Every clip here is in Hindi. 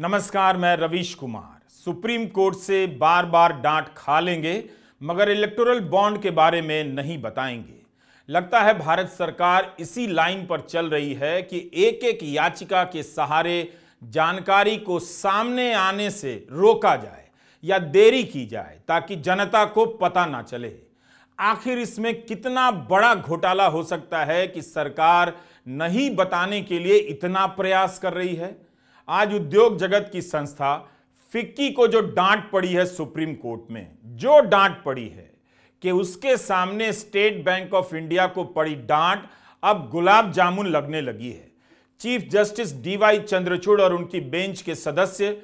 नमस्कार मैं रवीश कुमार सुप्रीम कोर्ट से बार बार डांट खा लेंगे मगर इलेक्टोरल बॉन्ड के बारे में नहीं बताएंगे लगता है भारत सरकार इसी लाइन पर चल रही है कि एक एक याचिका के सहारे जानकारी को सामने आने से रोका जाए या देरी की जाए ताकि जनता को पता ना चले आखिर इसमें कितना बड़ा घोटाला हो सकता है कि सरकार नहीं बताने के लिए इतना प्रयास कर रही है आज उद्योग जगत की संस्था फिक्की को जो डांट पड़ी है सुप्रीम कोर्ट में जो डांट पड़ी है कि उसके सामने स्टेट बैंक ऑफ इंडिया को पड़ी डांट अब गुलाब जामुन लगने लगी है चीफ जस्टिस डीवाई चंद्रचूड़ और उनकी बेंच के सदस्य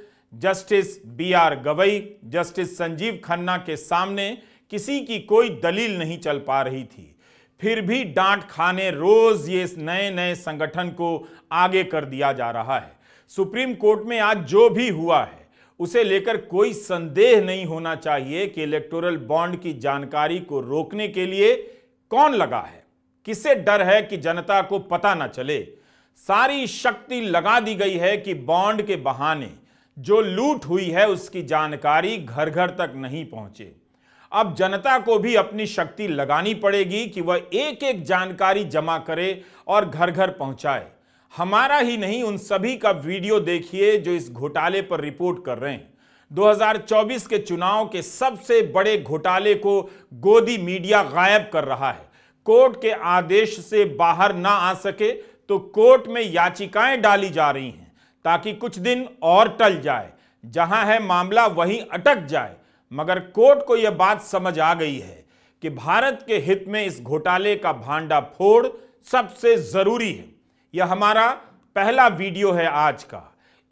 justice B R Gavai justice Sanjiv Khanna के सामने किसी की कोई दलील नहीं चल पा रही थी फिर भी डांट खाने रोज ये नए नए संगठन को आगे कर दिया जा रहा है सुप्रीम कोर्ट में आज जो भी हुआ है उसे लेकर कोई संदेह नहीं होना चाहिए कि इलेक्टोरल बॉन्ड की जानकारी को रोकने के लिए कौन लगा है किसे डर है कि जनता को पता ना चले सारी शक्ति लगा दी गई है कि बॉन्ड के बहाने जो लूट हुई है उसकी जानकारी घर घर तक नहीं पहुंचे अब जनता को भी अपनी शक्ति लगानी पड़ेगी कि वह एक एक जानकारी जमा करे और घर घर पहुंचाए हमारा ही नहीं उन सभी का वीडियो देखिए जो इस घोटाले पर रिपोर्ट कर रहे हैं 2024 के चुनाव के सबसे बड़े घोटाले को गोदी मीडिया गायब कर रहा है कोर्ट के आदेश से बाहर ना आ सके तो कोर्ट में याचिकाएं डाली जा रही हैं ताकि कुछ दिन और टल जाए जहां है मामला वहीं अटक जाए मगर कोर्ट को यह बात समझ आ गई है कि भारत के हित में इस घोटाले का भांडा फोड़ सबसे जरूरी है यह हमारा पहला वीडियो है आज का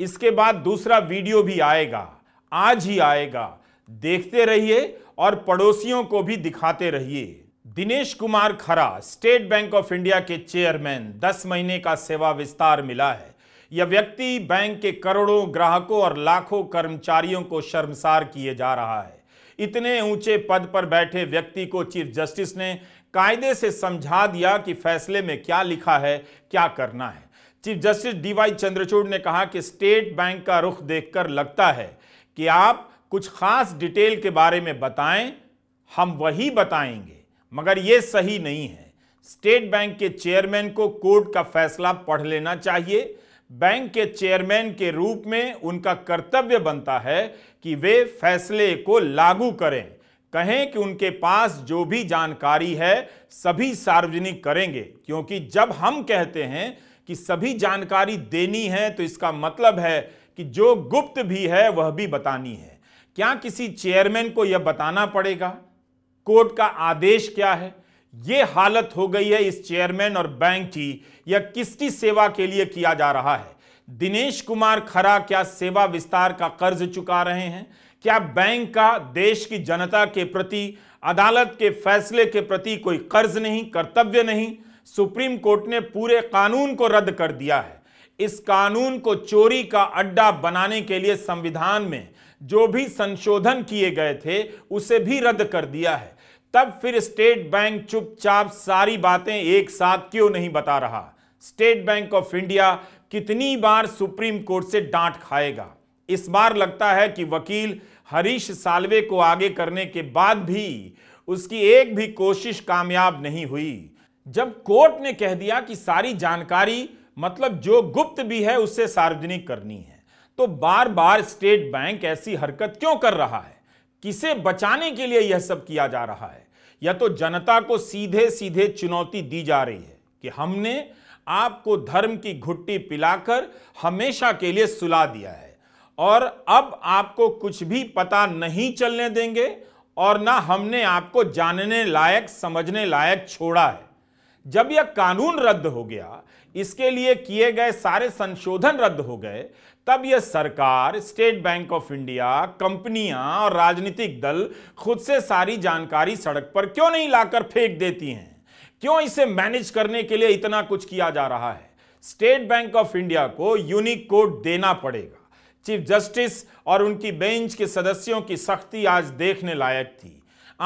इसके बाद दूसरा वीडियो भी आएगा आज ही आएगा देखते रहिए और पड़ोसियों को भी दिखाते रहिए Dinesh Kumar Khara state bank of India के चेयरमैन 10 महीने का सेवा विस्तार मिला है यह व्यक्ति बैंक के करोड़ों ग्राहकों और लाखों कर्मचारियों को शर्मसार किए जा रहा है इतने ऊंचे पद पर बैठे व्यक्ति को चीफ जस्टिस ने कायदे से समझा दिया कि फैसले में क्या लिखा है क्या करना है चीफ जस्टिस डीवाई चंद्रचूड़ ने कहा कि स्टेट बैंक का रुख देखकर लगता है कि आप कुछ खास डिटेल के बारे में बताएं हम वही बताएंगे मगर ये सही नहीं है स्टेट बैंक के चेयरमैन को कोर्ट का फैसला पढ़ लेना चाहिए बैंक के चेयरमैन के रूप में उनका कर्तव्य बनता है कि वे फैसले को लागू करें कहें कि उनके पास जो भी जानकारी है सभी सार्वजनिक करेंगे क्योंकि जब हम कहते हैं कि सभी जानकारी देनी है तो इसका मतलब है कि जो गुप्त भी है वह भी बतानी है क्या किसी चेयरमैन को यह बताना पड़ेगा कोर्ट का आदेश क्या है ये हालत हो गई है इस चेयरमैन और बैंक की यह किसकी सेवा के लिए किया जा रहा है दिनेश कुमार खरा क्या सेवा विस्तार का कर्ज चुका रहे हैं क्या बैंक का देश की जनता के प्रति अदालत के फैसले के प्रति कोई कर्ज नहीं कर्तव्य नहीं सुप्रीम कोर्ट ने पूरे कानून को रद्द कर दिया है इस कानून को चोरी का अड्डा बनाने के लिए संविधान में जो भी संशोधन किए गए थे उसे भी रद्द कर दिया है तब फिर स्टेट बैंक चुपचाप सारी बातें एक साथ क्यों नहीं बता रहा स्टेट बैंक ऑफ इंडिया कितनी बार सुप्रीम कोर्ट से डांट खाएगा इस बार लगता है कि वकील हरीश सालवे को आगे करने के बाद भी उसकी एक भी कोशिश कामयाब नहीं हुई जब कोर्ट ने कह दिया कि सारी जानकारी मतलब जो गुप्त भी है उससे सार्वजनिक करनी है तो बार बार स्टेट बैंक ऐसी हरकत क्यों कर रहा है किसे बचाने के लिए यह सब किया जा रहा है या तो जनता को सीधे सीधे चुनौती दी जा रही है कि हमने आपको धर्म की घुट्टी पिलाकर हमेशा के लिए सुला दिया है और अब आपको कुछ भी पता नहीं चलने देंगे और ना हमने आपको जानने लायक समझने लायक छोड़ा है जब यह कानून रद्द हो गया इसके लिए किए गए सारे संशोधन रद्द हो गए तब यह सरकार स्टेट बैंक ऑफ इंडिया कंपनियां और राजनीतिक दल खुद से सारी जानकारी सड़क पर क्यों नहीं लाकर फेंक देती हैं क्यों इसे मैनेज करने के लिए इतना कुछ किया जा रहा है स्टेट बैंक ऑफ इंडिया को यूनिक कोड देना पड़ेगा चीफ जस्टिस और उनकी बेंच के सदस्यों की सख्ती आज देखने लायक थी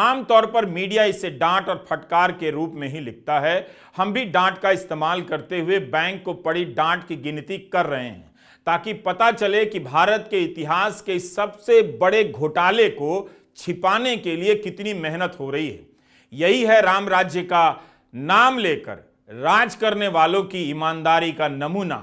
आमतौर पर मीडिया इसे डांट और फटकार के रूप में ही लिखता है हम भी डांट का इस्तेमाल करते हुए बैंक को पड़ी डांट की गिनती कर रहे हैं ताकि पता चले कि भारत के इतिहास के सबसे बड़े घोटाले को छिपाने के लिए कितनी मेहनत हो रही है यही है राम राज्य का नाम लेकर राज करने वालों की ईमानदारी का नमूना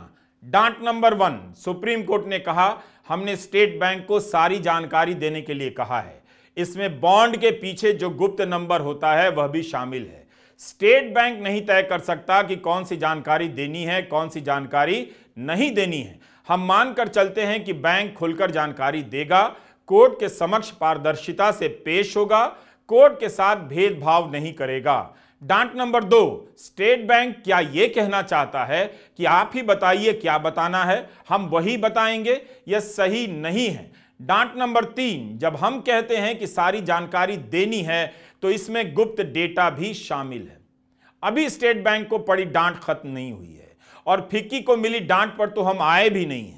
डांट नंबर वन सुप्रीम कोर्ट ने कहा हमने स्टेट बैंक को सारी जानकारी देने के लिए कहा है इसमें बॉन्ड के पीछे जो गुप्त नंबर होता है वह भी शामिल है स्टेट बैंक नहीं तय कर सकता कि कौन सी जानकारी देनी है कौन सी जानकारी नहीं देनी है हम मानकर चलते हैं कि बैंक खुलकर जानकारी देगा कोर्ट के समक्ष पारदर्शिता से पेश होगा कोर्ट के साथ भेदभाव नहीं करेगा डांट नंबर दो स्टेट बैंक क्या यह कहना चाहता है कि आप ही बताइए क्या बताना है हम वही बताएंगे यह सही नहीं है डांट नंबर तीन जब हम कहते हैं कि सारी जानकारी देनी है तो इसमें गुप्त डेटा भी शामिल है अभी स्टेट बैंक को पड़ी डांट खत्म नहीं हुई है और फिक्की को मिली डांट पर तो हम आए भी नहीं हैं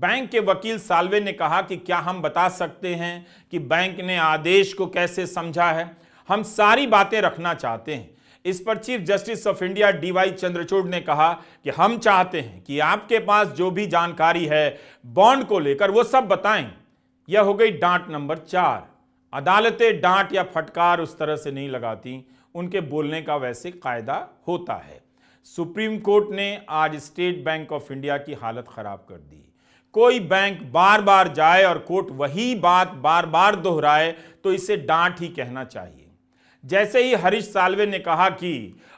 बैंक के वकील सालवे ने कहा कि क्या हम बता सकते हैं कि बैंक ने आदेश को कैसे समझा है हम सारी बातें रखना चाहते हैं इस पर chief justice of India D Y Chandrachud ने कहा कि हम चाहते हैं कि आपके पास जो भी जानकारी है बॉन्ड को लेकर वो सब बताएं यह हो गई डांट नंबर चार अदालतें डांट या फटकार उस तरह से नहीं लगाती उनके बोलने का वैसे कायदा होता है सुप्रीम कोर्ट ने आज स्टेट बैंक ऑफ इंडिया की हालत खराब कर दी कोई बैंक बार बार जाए और कोर्ट वही बात बार बार दोहराए तो इसे डांट ही कहना चाहिए जैसे ही हरीश सालवे ने कहा कि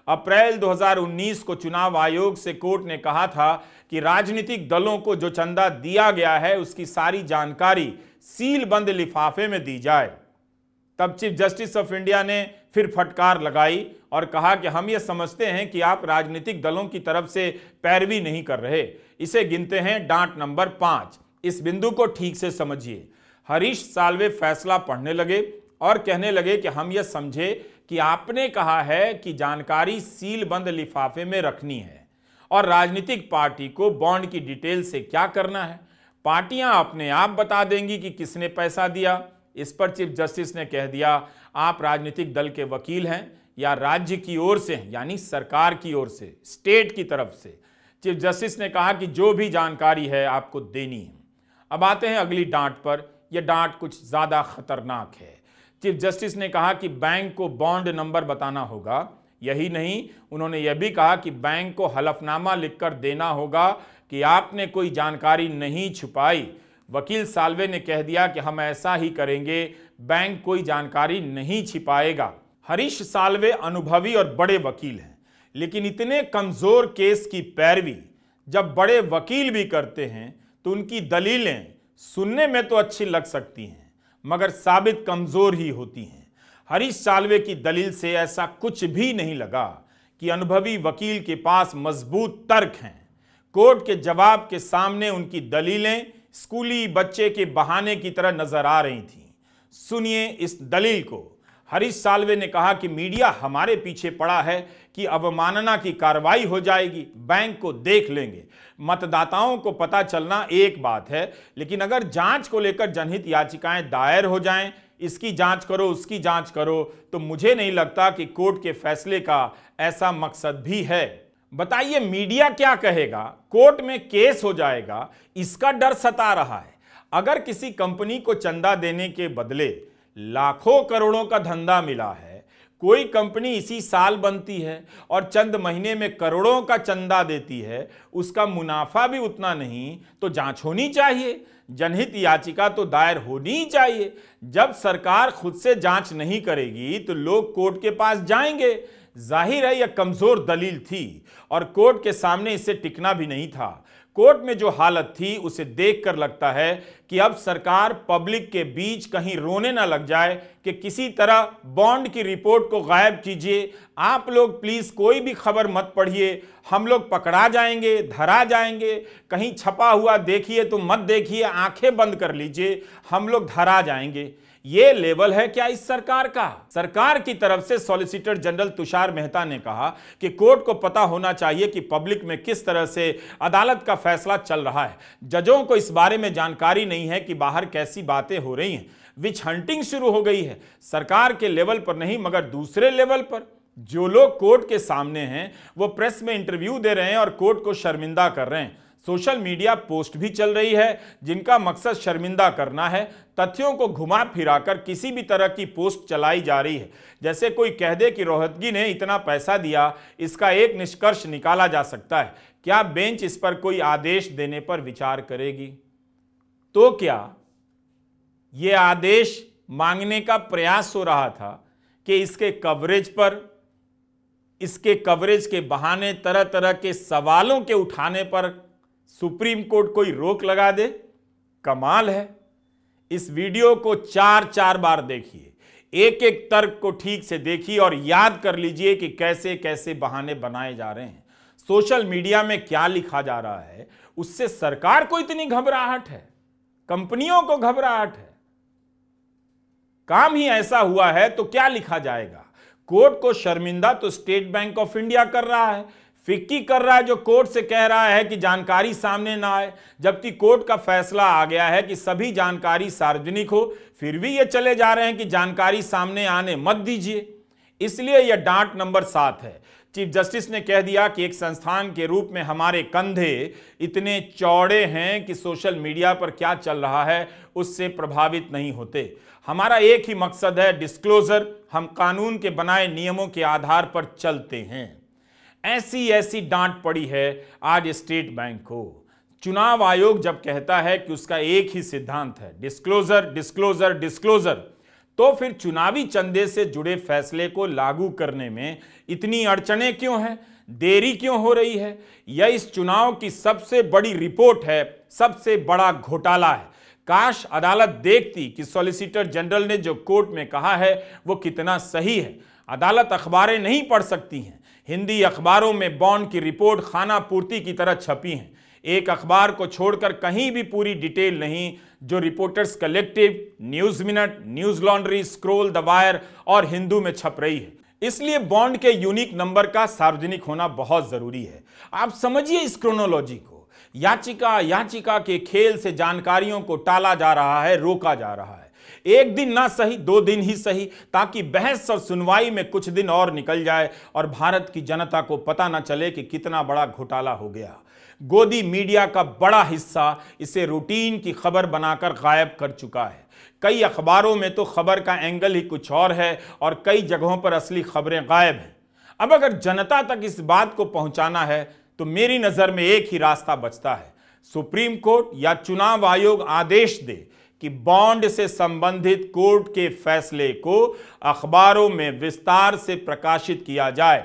अप्रैल 2019 को चुनाव आयोग से कोर्ट ने कहा था कि राजनीतिक दलों को जो चंदा दिया गया है उसकी सारी जानकारी सीलबंद लिफाफे में दी जाए तब चीफ जस्टिस ऑफ इंडिया ने फिर फटकार लगाई और कहा कि हम ये समझते हैं कि आप राजनीतिक दलों की तरफ से पैरवी नहीं कर रहे इसे गिनते हैं डांट नंबर पांच इस बिंदु को ठीक से समझिए हरीश सालवे फैसला पढ़ने लगे और कहने लगे कि हम यह समझे कि आपने कहा है कि जानकारी सील बंद लिफाफे में रखनी है और राजनीतिक पार्टी को बॉन्ड की डिटेल से क्या करना है पार्टियां अपने आप बता देंगी कि किसने पैसा दिया इस पर चीफ जस्टिस ने कह दिया आप राजनीतिक दल के वकील हैं या राज्य की ओर से यानी सरकार की ओर से स्टेट की तरफ से चीफ जस्टिस ने कहा कि जो भी जानकारी है आपको देनी है अब आते हैं अगली डांट पर यह डांट कुछ ज़्यादा खतरनाक है चीफ जस्टिस ने कहा कि बैंक को बॉन्ड नंबर बताना होगा यही नहीं उन्होंने यह भी कहा कि बैंक को हलफनामा लिखकर देना होगा कि आपने कोई जानकारी नहीं छुपाई वकील सालवे ने कह दिया कि हम ऐसा ही करेंगे बैंक कोई जानकारी नहीं छिपाएगा हरीश सालवे अनुभवी और बड़े वकील हैं लेकिन इतने कमज़ोर केस की पैरवी जब बड़े वकील भी करते हैं तो उनकी दलीलें सुनने में तो अच्छी लग सकती हैं मगर साबित कमज़ोर ही होती हैं हरीश सालवे की दलील से ऐसा कुछ भी नहीं लगा कि अनुभवी वकील के पास मजबूत तर्क हैं कोर्ट के जवाब के सामने उनकी दलीलें स्कूली बच्चे के बहाने की तरह नजर आ रही थीं सुनिए इस दलील को हरीश सालवे ने कहा कि मीडिया हमारे पीछे पड़ा है कि अवमानना की कार्रवाई हो जाएगी बैंक को देख लेंगे मतदाताओं को पता चलना एक बात है लेकिन अगर जांच को लेकर जनहित याचिकाएं दायर हो जाएं इसकी जांच करो उसकी जांच करो तो मुझे नहीं लगता कि कोर्ट के फैसले का ऐसा मकसद भी है बताइए मीडिया क्या कहेगा कोर्ट में केस हो जाएगा इसका डर सता रहा है अगर किसी कंपनी को चंदा देने के बदले लाखों करोड़ों का धंधा मिला है कोई कंपनी इसी साल बनती है और चंद महीने में करोड़ों का चंदा देती है उसका मुनाफा भी उतना नहीं तो जांच होनी चाहिए जनहित याचिका तो दायर होनी ही चाहिए जब सरकार खुद से जांच नहीं करेगी तो लोग कोर्ट के पास जाएंगे जाहिर है यह कमज़ोर दलील थी और कोर्ट के सामने इसे टिकना भी नहीं था कोर्ट में जो हालत थी उसे देखकर लगता है कि अब सरकार पब्लिक के बीच कहीं रोने ना लग जाए कि किसी तरह बॉन्ड की रिपोर्ट को गायब कीजिए आप लोग प्लीज़ कोई भी खबर मत पढ़िए हम लोग पकड़ा जाएंगे धरा जाएंगे कहीं छपा हुआ देखिए तो मत देखिए आंखें बंद कर लीजिए हम लोग धरा जाएंगे ये लेवल है क्या इस सरकार का सरकार की तरफ से सॉलिसिटर जनरल तुषार मेहता ने कहा कि कोर्ट को पता होना चाहिए कि पब्लिक में किस तरह से अदालत का फैसला चल रहा है जजों को इस बारे में जानकारी नहीं है कि बाहर कैसी बातें हो रही हैं विच हंटिंग शुरू हो गई है सरकार के लेवल पर नहीं मगर दूसरे लेवल पर जो लोग कोर्ट के सामने हैं वो प्रेस में इंटरव्यू दे रहे हैं और कोर्ट को शर्मिंदा कर रहे हैं सोशल मीडिया पोस्ट भी चल रही है जिनका मकसद शर्मिंदा करना है तथ्यों को घुमा फिराकर किसी भी तरह की पोस्ट चलाई जा रही है जैसे कोई कह दे कि रोहतगी ने इतना पैसा दिया इसका एक निष्कर्ष निकाला जा सकता है क्या बेंच इस पर कोई आदेश देने पर विचार करेगी तो क्या ये आदेश मांगने का प्रयास हो रहा था कि इसके कवरेज पर इसके कवरेज के बहाने तरह तरह के सवालों के उठाने पर सुप्रीम कोर्ट कोई रोक लगा दे कमाल है इस वीडियो को चार चार बार देखिए एक एक तर्क को ठीक से देखिए और याद कर लीजिए कि कैसे कैसे बहाने बनाए जा रहे हैं सोशल मीडिया में क्या लिखा जा रहा है उससे सरकार को इतनी घबराहट है कंपनियों को घबराहट है काम ही ऐसा हुआ है तो क्या लिखा जाएगा कोर्ट को शर्मिंदा तो स्टेट बैंक ऑफ इंडिया कर रहा है फिक्की कर रहा है जो कोर्ट से कह रहा है कि जानकारी सामने ना आए जबकि कोर्ट का फैसला आ गया है कि सभी जानकारी सार्वजनिक हो फिर भी ये चले जा रहे हैं कि जानकारी सामने आने मत दीजिए इसलिए यह डांट नंबर सात है चीफ जस्टिस ने कह दिया कि एक संस्थान के रूप में हमारे कंधे इतने चौड़े हैं कि सोशल मीडिया पर क्या चल रहा है उससे प्रभावित नहीं होते हमारा एक ही मकसद है डिस्क्लोजर हम कानून के बनाए नियमों के आधार पर चलते हैं ऐसी ऐसी डांट पड़ी है आज स्टेट बैंक को चुनाव आयोग जब कहता है कि उसका एक ही सिद्धांत है डिस्क्लोजर डिस्क्लोजर डिस्क्लोजर तो फिर चुनावी चंदे से जुड़े फैसले को लागू करने में इतनी अड़चने क्यों हैं देरी क्यों हो रही है यह इस चुनाव की सबसे बड़ी रिपोर्ट है सबसे बड़ा घोटाला है काश अदालत देखती कि सॉलिसिटर जनरल ने जो कोर्ट में कहा है वो कितना सही है अदालत अखबारें नहीं पढ़ सकती हैं हिंदी अखबारों में बॉन्ड की रिपोर्ट खाना पूर्ति की तरह छपी हैं एक अखबार को छोड़कर कहीं भी पूरी डिटेल नहीं जो reporters collective news minute newslaundry scroll the wire और हिंदू में छप रही है इसलिए बॉन्ड के यूनिक नंबर का सार्वजनिक होना बहुत जरूरी है आप समझिए इस क्रोनोलॉजी को याचिका याचिका के खेल से जानकारियों को टाला जा रहा है रोका जा रहा है एक दिन ना सही दो दिन ही सही ताकि बहस और सुनवाई में कुछ दिन और निकल जाए और भारत की जनता को पता ना चले कि कितना बड़ा घोटाला हो गया गोदी मीडिया का बड़ा हिस्सा इसे रूटीन की खबर बनाकर गायब कर चुका है कई अखबारों में तो खबर का एंगल ही कुछ और है और कई जगहों पर असली खबरें गायब हैं अब अगर जनता तक इस बात को पहुंचाना है तो मेरी नज़र में एक ही रास्ता बचता है सुप्रीम कोर्ट या चुनाव आयोग आदेश दे कि बॉन्ड से संबंधित कोर्ट के फैसले को अखबारों में विस्तार से प्रकाशित किया जाए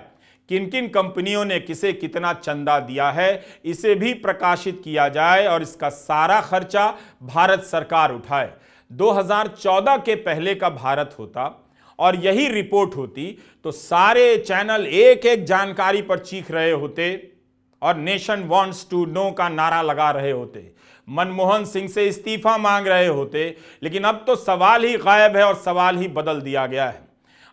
किन किन कंपनियों ने किसे कितना चंदा दिया है इसे भी प्रकाशित किया जाए और इसका सारा खर्चा भारत सरकार उठाए 2014 के पहले का भारत होता और यही रिपोर्ट होती तो सारे चैनल एक एक जानकारी पर चीख रहे होते और नेशन वांट्स टू नो का नारा लगा रहे होते मनमोहन सिंह से इस्तीफा मांग रहे होते लेकिन अब तो सवाल ही गायब है और सवाल ही बदल दिया गया है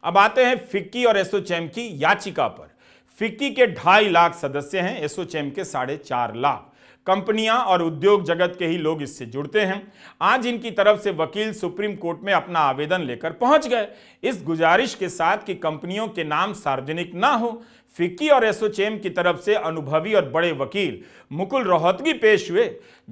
अब आते हैं फिक्की और एसोचैम की याचिका पर फिक्की के ढाई लाख सदस्य हैं एसोचैम के साढ़े चार लाख कंपनियां और उद्योग जगत के ही लोग इससे जुड़ते हैं आज इनकी तरफ से वकील सुप्रीम कोर्ट में अपना आवेदन लेकर पहुंच गए इस गुजारिश के साथ कि कंपनियों के नाम सार्वजनिक ना हो फिक्की और एसोचेम की तरफ से अनुभवी और बड़े वकील मुकुल रोहतगी पेश हुए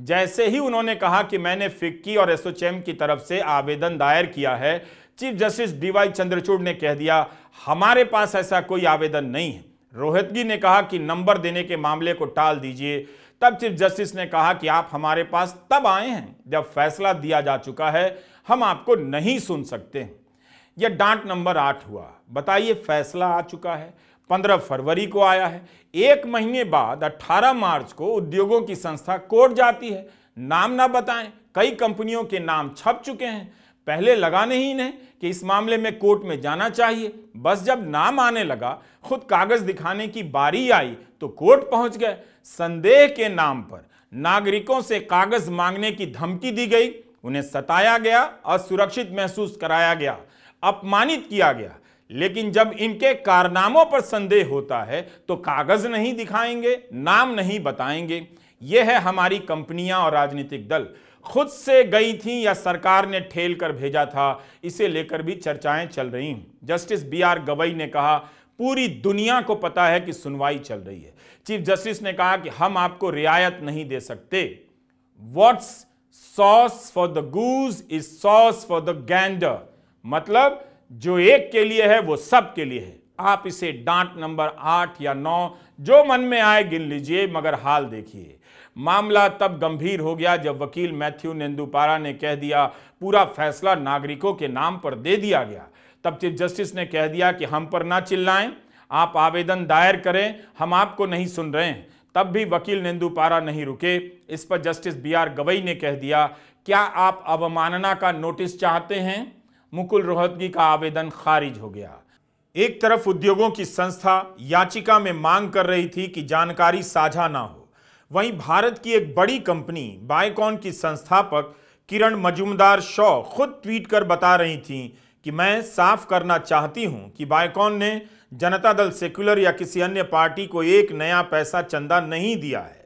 जैसे ही उन्होंने कहा कि मैंने फिक्की और एसोचेम की तरफ से आवेदन दायर किया है चीफ जस्टिस डीवाई चंद्रचूड़ ने कह दिया हमारे पास ऐसा कोई आवेदन नहीं है रोहतगी ने कहा कि नंबर देने के मामले को टाल दीजिए तब चीफ जस्टिस ने कहा कि आप हमारे पास तब आए हैं जब फैसला दिया जा चुका है हम आपको नहीं सुन सकते यह डांट नंबर आठ हुआ बताइए फैसला आ चुका है 15 फरवरी को आया है एक महीने बाद 18 मार्च को उद्योगों की संस्था कोर्ट जाती है नाम ना बताएं कई कंपनियों के नाम छप चुके हैं पहले लगा नहीं इन्हें कि इस मामले में कोर्ट में जाना चाहिए बस जब नाम आने लगा खुद कागज दिखाने की बारी आई तो कोर्ट पहुंच गए संदेह के नाम पर नागरिकों से कागज मांगने की धमकी दी गई उन्हें सताया गया असुरक्षित महसूस कराया गया अपमानित किया गया लेकिन जब इनके कारनामों पर संदेह होता है तो कागज नहीं दिखाएंगे नाम नहीं बताएंगे यह है हमारी कंपनियां और राजनीतिक दल खुद से गई थी या सरकार ने ठेल कर भेजा था इसे लेकर भी चर्चाएं चल रही जस्टिस बी आर गवई ने कहा पूरी दुनिया को पता है कि सुनवाई चल रही है चीफ जस्टिस ने कहा कि हम आपको रियायत नहीं दे सकते what's sauce for the goose is sauce for the gander मतलब जो एक के लिए है वो सब के लिए है आप इसे डांट नंबर आठ या नौ जो मन में आए गिन लीजिए मगर हाल देखिए मामला तब गंभीर हो गया जब वकील मैथ्यू नेंदुपारा ने कह दिया पूरा फैसला नागरिकों के नाम पर दे दिया गया तब चीफ जस्टिस ने कह दिया कि हम पर ना चिल्लाएं आप आवेदन दायर करें हम आपको नहीं सुन रहे हैं तब भी वकील नेंदुपारा नहीं रुके इस पर जस्टिस बी आर गवई ने कह दिया क्या आप अवमानना का नोटिस चाहते हैं मुकुल रोहतगी का आवेदन खारिज हो गया एक तरफ उद्योगों की संस्था याचिका में मांग कर रही थी कि जानकारी साझा ना हो वहीं भारत की एक बड़ी कंपनी बायकॉन की संस्थापक किरण मजुमदार शॉ खुद ट्वीट कर बता रही थीं कि मैं साफ करना चाहती हूं कि बायकॉन ने जनता दल सेक्युलर या किसी अन्य पार्टी को एक नया पैसा चंदा नहीं दिया है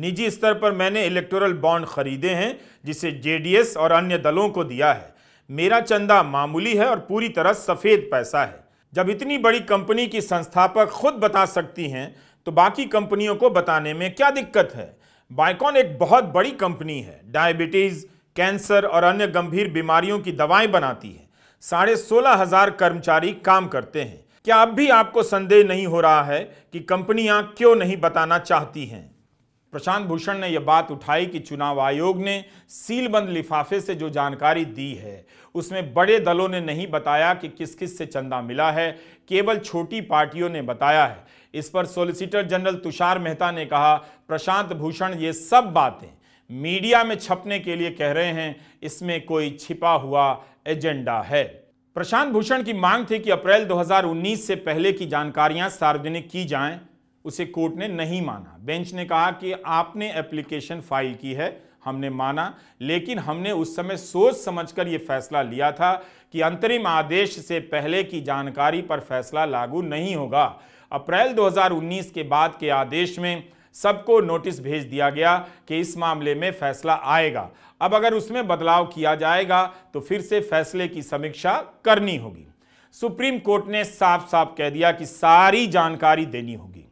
निजी स्तर पर मैंने इलेक्टोरल बॉन्ड खरीदे हैं जिसे जेडीएस और अन्य दलों को दिया है मेरा चंदा मामूली है और पूरी तरह सफ़ेद पैसा है जब इतनी बड़ी कंपनी की संस्थापक खुद बता सकती हैं तो बाकी कंपनियों को बताने में क्या दिक्कत है बायकॉन एक बहुत बड़ी कंपनी है डायबिटीज़ कैंसर और अन्य गंभीर बीमारियों की दवाएं बनाती है साढ़े सोलह हजार कर्मचारी काम करते हैं क्या अब भी आपको संदेह नहीं हो रहा है कि कंपनियां क्यों नहीं बताना चाहती हैं प्रशांत भूषण ने यह बात उठाई कि चुनाव आयोग ने सीलबंद लिफाफे से जो जानकारी दी है उसमें बड़े दलों ने नहीं बताया कि किस किस से चंदा मिला है केवल छोटी पार्टियों ने बताया है इस पर सोलिसिटर जनरल तुषार मेहता ने कहा प्रशांत भूषण ये सब बातें मीडिया में छपने के लिए कह रहे हैं इसमें कोई छिपा हुआ एजेंडा है प्रशांत भूषण की मांग थी कि अप्रैल 2019 से पहले की जानकारियां सार्वजनिक की जाएं उसे कोर्ट ने नहीं माना बेंच ने कहा कि आपने एप्लीकेशन फाइल की है हमने माना लेकिन हमने उस समय सोच समझकर ये फैसला लिया था कि अंतरिम आदेश से पहले की जानकारी पर फैसला लागू नहीं होगा अप्रैल 2019 के बाद के आदेश में सबको नोटिस भेज दिया गया कि इस मामले में फैसला आएगा अब अगर उसमें बदलाव किया जाएगा तो फिर से फैसले की समीक्षा करनी होगी सुप्रीम कोर्ट ने साफ साफ कह दिया कि सारी जानकारी देनी होगी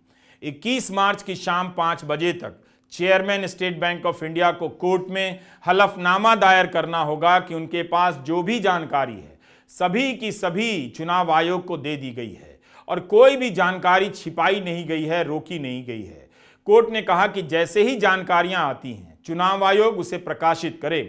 21 मार्च की शाम पांच बजे तक chairman state bank of India को कोर्ट में हलफनामा दायर करना होगा कि उनके पास जो भी जानकारी है सभी की सभी चुनाव आयोग को दे दी गई है और कोई भी जानकारी छिपाई नहीं गई है रोकी नहीं गई है कोर्ट ने कहा कि जैसे ही जानकारियां आती हैं चुनाव आयोग उसे प्रकाशित करे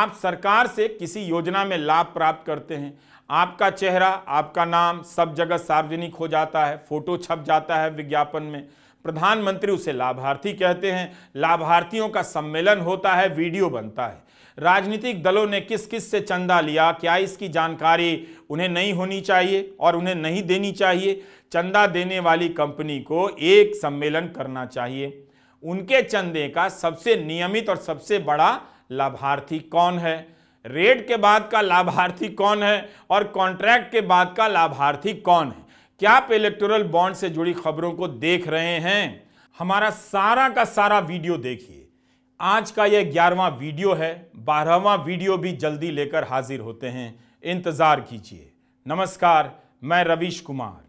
आप सरकार से किसी योजना में लाभ प्राप्त करते हैं आपका चेहरा आपका नाम सब जगह सार्वजनिक हो जाता है फोटो छप जाता है विज्ञापन में प्रधानमंत्री उसे लाभार्थी कहते हैं लाभार्थियों का सम्मेलन होता है वीडियो बनता है राजनीतिक दलों ने किस किस से चंदा लिया क्या इसकी जानकारी उन्हें नहीं होनी चाहिए और उन्हें नहीं देनी चाहिए चंदा देने वाली कंपनी को एक सम्मेलन करना चाहिए उनके चंदे का सबसे नियमित और सबसे बड़ा लाभार्थी कौन है रेट के बाद का लाभार्थी कौन है और कॉन्ट्रैक्ट के बाद का लाभार्थी कौन है क्या आप इलेक्टोरल बॉन्ड से जुड़ी खबरों को देख रहे हैं हमारा सारा का सारा वीडियो देखिए आज का यह ग्यारहवा वीडियो है बारहवा वीडियो भी जल्दी लेकर हाजिर होते हैं इंतज़ार कीजिए नमस्कार मैं रवीश कुमार